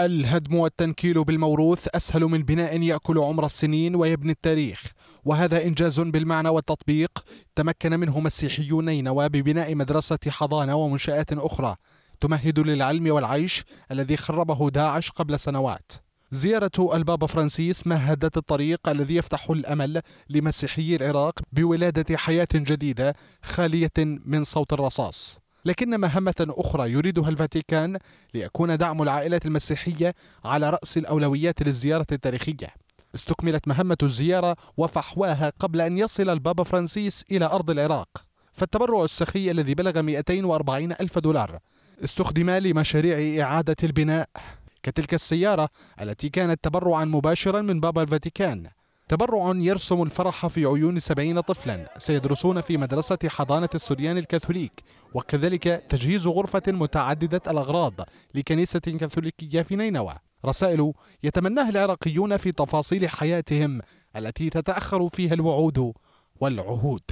الهدم والتنكيل بالموروث أسهل من بناء يأكل عمر السنين ويبني التاريخ وهذا إنجاز بالمعنى والتطبيق تمكن منه مسيحيون نينوى ببناء مدرسة حضانة ومنشآت أخرى تمهد للعلم والعيش الذي خربه داعش قبل سنوات زيارة البابا فرانسيس مهدت الطريق الذي يفتح الأمل لمسيحي العراق بولادة حياة جديدة خالية من صوت الرصاص لكن مهمة أخرى يريدها الفاتيكان ليكون دعم العائلة المسيحية على رأس الأولويات للزيارة التاريخية استكملت مهمة الزيارة وفحواها قبل أن يصل البابا فرانسيس إلى أرض العراق فالتبرع السخي الذي بلغ 240 ألف دولار استخدم لمشاريع إعادة البناء كتلك السيارة التي كانت تبرعا مباشرا من بابا الفاتيكان تبرع يرسم الفرح في عيون سبعين طفلا سيدرسون في مدرسة حضانة السريان الكاثوليك وكذلك تجهيز غرفة متعددة الأغراض لكنيسة كاثوليكية في نينوى رسائل يتمناها العراقيون في تفاصيل حياتهم التي تتأخر فيها الوعود والعهود